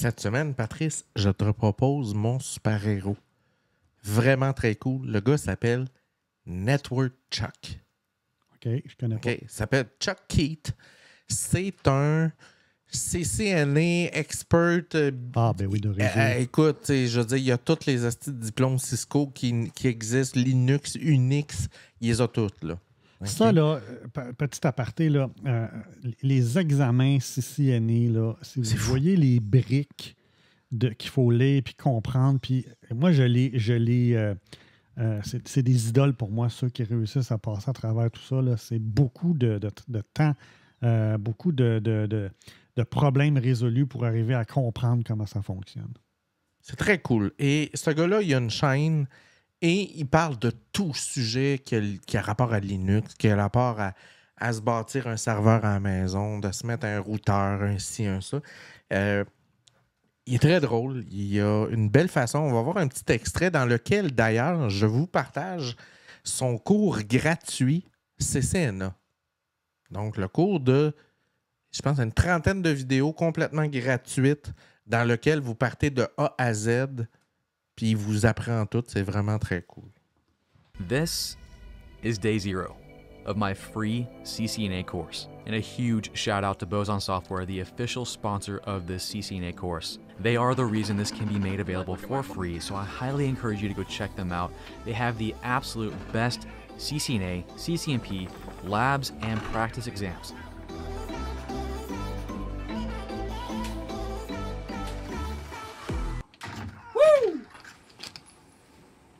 Cette semaine, Patrice, je te propose mon super-héros. Vraiment très cool. Le gars s'appelle Network Chuck. OK, je connais pas. OK, s'appelle Chuck Keith, C'est un CCNA expert. Euh, ah, ben oui, de eh, eh, Écoute, je veux dire, il y a tous les diplôme Cisco qui, qui existent, Linux, Unix, il les a tous, là. Ça, là, euh, petit aparté, là, euh, les examens CCNE, là, si vous voyez les briques qu'il faut lire puis comprendre, puis euh, moi, je les. c'est des idoles pour moi, ceux qui réussissent à passer à travers tout ça. C'est beaucoup de, temps, beaucoup de, de, problèmes résolus pour arriver à comprendre comment ça fonctionne. C'est très cool. Et ce gars-là, il y a une chaîne et il parle de tout sujet qui a, rapport à Linux, qui a rapport à, se bâtir un serveur à la maison, de se mettre un routeur, un ci, un ça. Euh, il est très drôle. Il a une belle façon. On va voir un petit extrait dans lequel, d'ailleurs, je vous partage son cours gratuit CCNA. Donc, le cours de, je pense, une trentaine de vidéos complètement gratuites dans lequel vous partez de A à Z Puis il vous apprend tout, c'est vraiment très cool. This is day zero of my free CCNA course. And a huge shout out to Boson Software, the official sponsor of this CCNA course. They are the reason this can be made available for free, so I highly encourage you to go check them out. They have the absolute best CCNA, CCNP, labs, and practice exams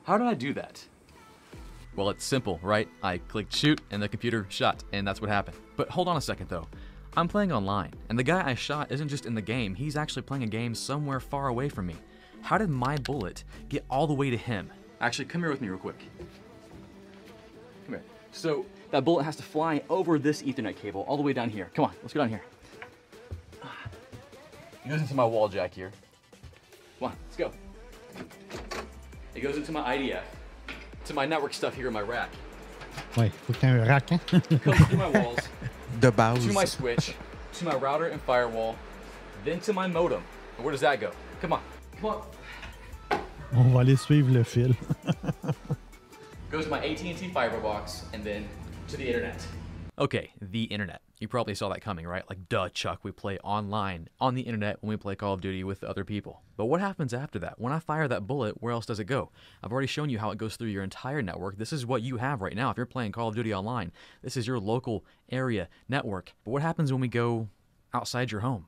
How did I do that? Well, it's simple, right? I clicked shoot and the computer shot, and that's what happened. But hold on a second though. I'm playing online, and the guy I shot isn't just in the game, he's actually playing a game somewhere far away from me. How did my bullet get all the way to him? Actually, come here with me real quick. Come here. So, that bullet has to fly over this ethernet cable all the way down here. Come on, let's go down here. It goes into my wall jack here. Come on, let's go. It goes into my IDF, to my network stuff here in my rack. Wait, faut que t'aies rack, comes through my walls, the bows. to my switch, to my router and firewall, then to my modem. And where does that go? Come on, come on. On va aller suivre le fil. goes to my AT&T fiber box and then to the internet. Okay, the internet. You probably saw that coming, right? Like, duh, Chuck, we play online on the internet when we play Call of Duty with other people. But what happens after that? When I fire that bullet, where else does it go? I've already shown you how it goes through your entire network. This is what you have right now if you're playing Call of Duty online. This is your local area network. But what happens when we go outside your home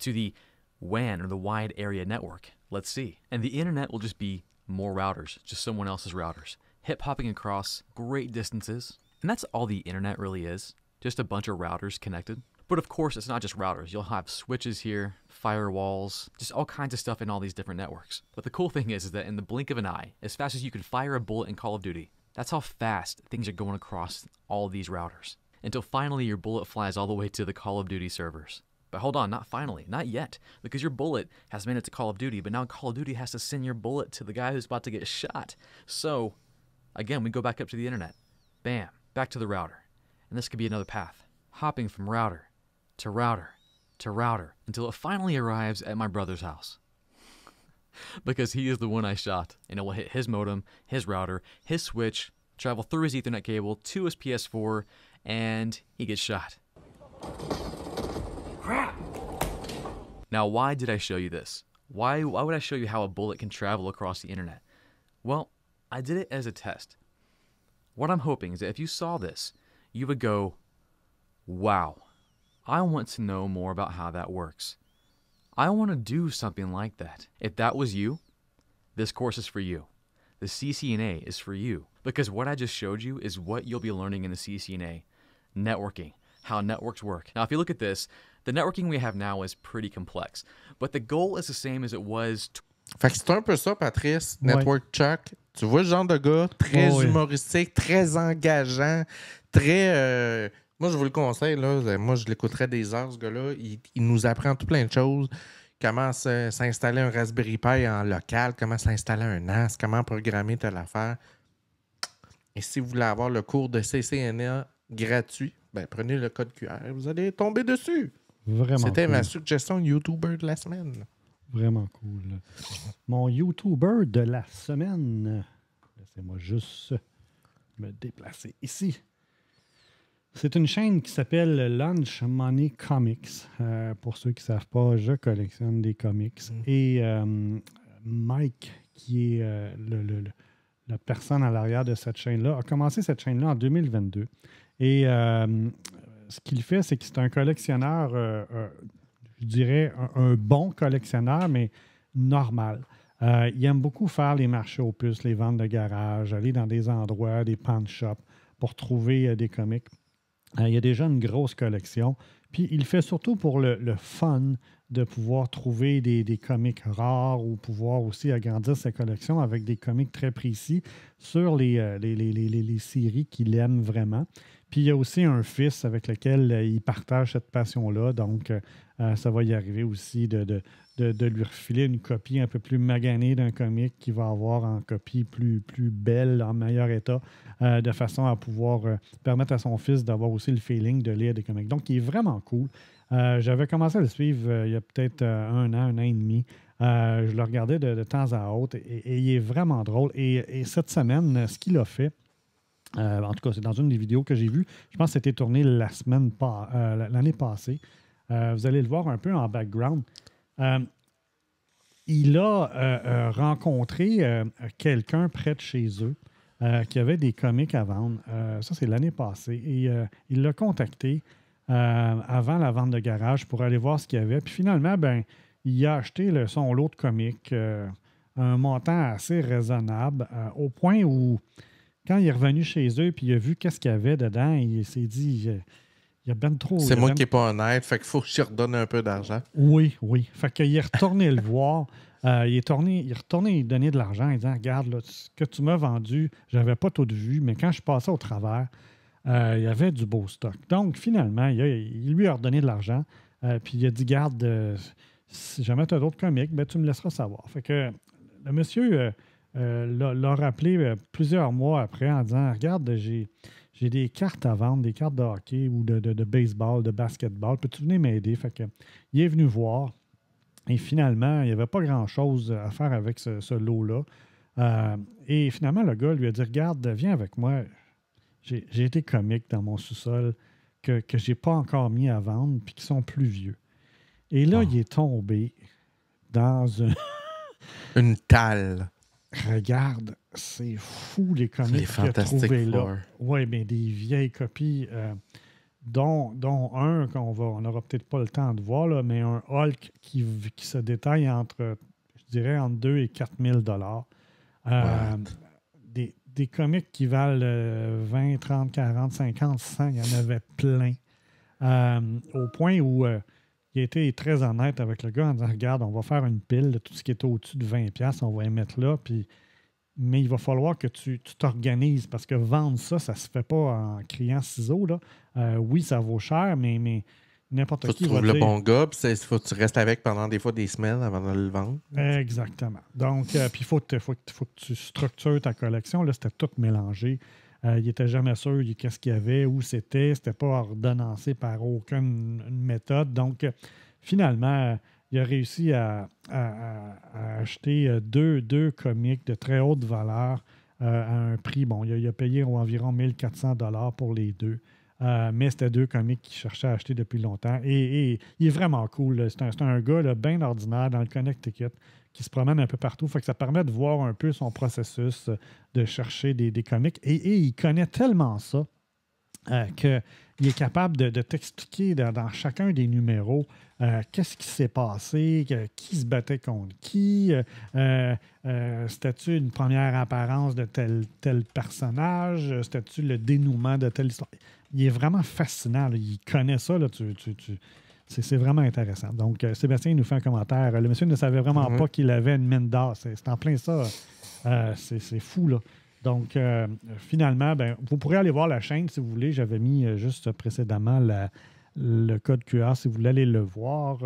to the WAN or the wide area network? Let's see. And the internet will just be more routers, just someone else's routers. Hip hopping across great distances, and that's all the internet really is just a bunch of routers connected. But of course, it's not just routers. You'll have switches here, firewalls, just all kinds of stuff in all these different networks. But the cool thing is, is that in the blink of an eye, as fast as you can fire a bullet in Call of Duty, that's how fast things are going across all these routers. Until finally your bullet flies all the way to the Call of Duty servers. But hold on, not finally, not yet, because your bullet has made it to Call of Duty, but now Call of Duty has to send your bullet to the guy who's about to get shot. So, again, we go back up to the internet. Bam back to the router. And this could be another path, hopping from router to router to router until it finally arrives at my brother's house. because he is the one I shot, and it will hit his modem, his router, his switch, travel through his Ethernet cable to his PS4, and he gets shot. Crap! Now, why did I show you this? Why, why would I show you how a bullet can travel across the internet? Well, I did it as a test. What I'm hoping is that if you saw this, you would go, wow, I want to know more about how that works. I want to do something like that. If that was you, this course is for you. The CCNA is for you because what I just showed you is what you'll be learning in the CCNA networking, how networks work. Now, if you look at this, the networking we have now is pretty complex, but the goal is the same as it was Fait que c'est un peu ça, Patrice, Network Chuck. Tu vois ce genre de gars très humoristique, très engageant, très. Euh, moi, je vous le conseille, là. Euh, moi, je l'écouterais des heures, ce gars-là. Il, nous apprend tout plein de choses. Comment s'installer un Raspberry Pi en local, comment s'installer un NAS, comment programmer telle affaire. Et si vous voulez avoir le cours de CCNA gratuit, ben, prenez le code QR, vous allez tomber dessus. Vraiment. C'était ma suggestion YouTuber de la semaine. Vraiment cool. Mon YouTuber de la semaine. Laissez-moi juste me déplacer ici. C'est une chaîne qui s'appelle Lunch Money Comics. Euh, pour ceux qui ne savent pas, je collectionne des comics. Mm. Et euh, Mike, qui est euh, la personne à l'arrière de cette chaîne-là, a commencé cette chaîne-là en 2022. Et ce qu'il fait, c'est que c'est un collectionneur je dirais, un, bon collectionneur, mais normal. Euh, il aime beaucoup faire les marchés aux puces, les ventes de garage, aller dans des endroits, des pan shops pour trouver euh, des comics. Euh, il y a déjà une grosse collection. Puis il fait surtout pour le, fun de pouvoir trouver des, des, comics rares ou pouvoir aussi agrandir sa collection avec des comics très précis sur les, euh, les, séries qu'il aime vraiment. Puis il y a aussi un fils avec lequel euh, il partage cette passion-là, donc euh, ça va y arriver aussi de, de, lui refiler une copie un peu plus maganée d'un comic qu'il va avoir en copie plus, plus belle, en meilleur état, euh, de façon à pouvoir euh, permettre à son fils d'avoir aussi le feeling de lire des comics. Donc, il est vraiment cool. Euh, j'avais commencé à le suivre il y a peut-être un an, un an et demi. je le regardais de, temps à autre et, il est vraiment drôle. Et, cette semaine, ce qu'il a fait, en tout cas, c'est dans une des vidéos que j'ai vues. Je pense que c'était tourné la semaine l'année passée. vous allez le voir un peu en background. Euh, il a euh, euh, rencontré quelqu'un près de chez eux qui avait des comics à vendre. ça, c'est l'année passée. Et il l'a contacté avant la vente de garage pour aller voir ce qu'il y avait. Puis finalement, ben, il a acheté le, son lot de comics un montant assez raisonnable, au point où, quand il est revenu chez eux puis il a vu qu'est-ce qu'il y avait dedans, il s'est dit il y a bien trop. C'est moi qui n'ai pas honnête, fait qu'il faut que je redonne un peu d'argent. Oui, oui. Fait il est retourné le voir. il, est tourné, il est retourné donner de l'argent en disant Regarde, là, ce que tu m'as vendu, j'avais pas tout de vue, mais quand je passais au travers, euh, il y avait du beau stock. Donc, finalement, il, lui a redonné de l'argent. Euh, puis il a dit Garde, euh, si jamais tu as d'autres comics, ben, tu me laisseras savoir. Fait que le monsieur l'a rappelé plusieurs mois après en disant Regarde, j'ai j'ai des cartes à vendre, des cartes de hockey ou de, baseball, de basketball. Peux-tu venir m'aider? Fait que, il est venu voir. Et finalement, il n'y avait pas grand-chose à faire avec ce, lot-là. Euh, et finalement, le gars lui a dit Regarde, viens avec moi. J'ai été comique dans mon sous-sol que je n'ai pas encore mis à vendre puis qui sont plus vieux. Et là, ah. il est tombé dans une. une talle. Regarde, c'est fou les comics qu'il a trouvés là. Oui, mais des vieilles copies, euh, dont, dont, un qu'on va, on n'aura peut-être pas le temps de voir, mais un Hulk qui, qui, se détaille entre, je dirais, entre 2 et 4 000 dollars. Euh, des, des comics qui valent 20, 30, 40, 50, 100, il y en avait plein. Euh, au point où il a été très honnête avec le gars en disant Regarde, on va faire une pile de tout ce qui est au-dessus de 20$, on va y mettre là, puis. Mais il va falloir que tu t'organises parce que vendre ça, ça se fait pas en criant ciseaux. Là. Euh, oui, ça vaut cher, mais, mais n'importe qui. tu trouves le bon gars, puis faut que tu restes avec pendant des fois des semaines avant de le vendre. Exactement. Donc, euh, il faut, faut, faut, que tu structures ta collection. Là, c'était tout mélangé. Euh, il n'était jamais sûr qu'est-ce qu'il y avait, où c'était. Ce n'était pas ordonnancé par aucune méthode. Donc, finalement, il a réussi à, acheter deux, deux comics de très haute valeur euh, à un prix. Bon, il a, payé environ 1400 dollars pour les deux. Euh, mais c'était deux comics qu'il cherchait à acheter depuis longtemps. Et, il est vraiment cool. C'est un, un, gars bien ordinaire dans le Connecticut qui se promène un peu partout. Fait que ça permet de voir un peu son processus euh, de chercher des, des comics. Et, il connaît tellement ça euh, qu'il est capable de, t'expliquer dans, chacun des numéros euh, qu'est-ce qui s'est passé, qui se battait contre qui, c'était-tu une première apparence de tel, tel personnage, c'était-tu le dénouement de telle histoire. Il est vraiment fascinant, il connaît ça, là. tu, tu c'est vraiment intéressant. Donc, euh, Sébastien nous fait un commentaire. Le monsieur ne savait vraiment mhm. pas qu'il avait une mine d'or. C'est en plein ça. Euh, c'est fou, là. Donc, euh, finalement, ben, vous pourrez aller voir la chaîne si vous voulez. J'avais mis juste précédemment le code QR si vous voulez aller le voir.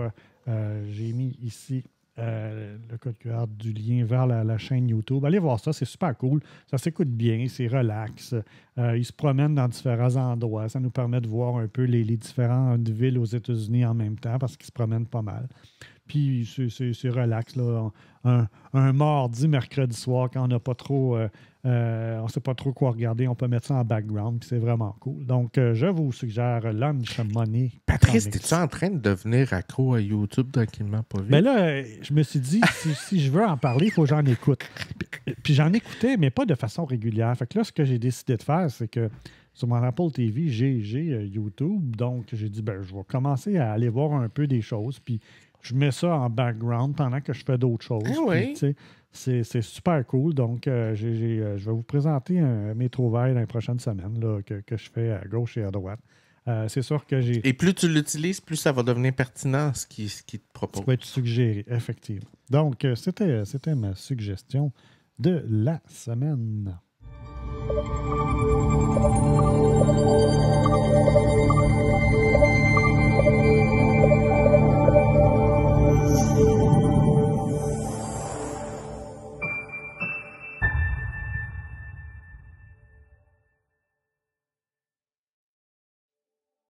J'ai mis ici euh, le code QR du lien vers la, chaîne YouTube. Allez voir ça, c'est super cool. Ça s'écoute bien, c'est relax. Euh, ils se promènent dans différents endroits. Ça nous permet de voir un peu les, les différentes villes aux États-Unis en même temps parce qu'ils se promènent pas mal. Puis c'est relax. Là. Un, un, mardi, mercredi soir, quand on n'a pas trop. Euh, euh, on ne sait pas trop quoi regarder, on peut mettre ça en background, puis c'est vraiment cool. Donc, euh, je vous suggère Lunch Money. Patrice, es-tu en train de devenir accro à YouTube tranquillement, pas vite? Mais ben là, je me suis dit, si, je veux en parler, il faut que j'en écoute. Puis j'en écoutais, mais pas de façon régulière. Fait que là, ce que j'ai décidé de faire, c'est que sur mon Apple TV, j'ai YouTube. Donc, j'ai dit, ben, je vais commencer à aller voir un peu des choses. Puis je mets ça en background pendant que je fais d'autres choses. Ah c'est super cool. Donc, euh, euh, je vais vous présenter mes trouvailles dans les prochaines semaines que, je fais à gauche et à droite. Euh, c'est sûr que j'ai. Et plus tu l'utilises, plus ça va devenir pertinent ce qui, te propose. Ça va être suggéré, effectivement. Donc, c'était ma suggestion de la semaine.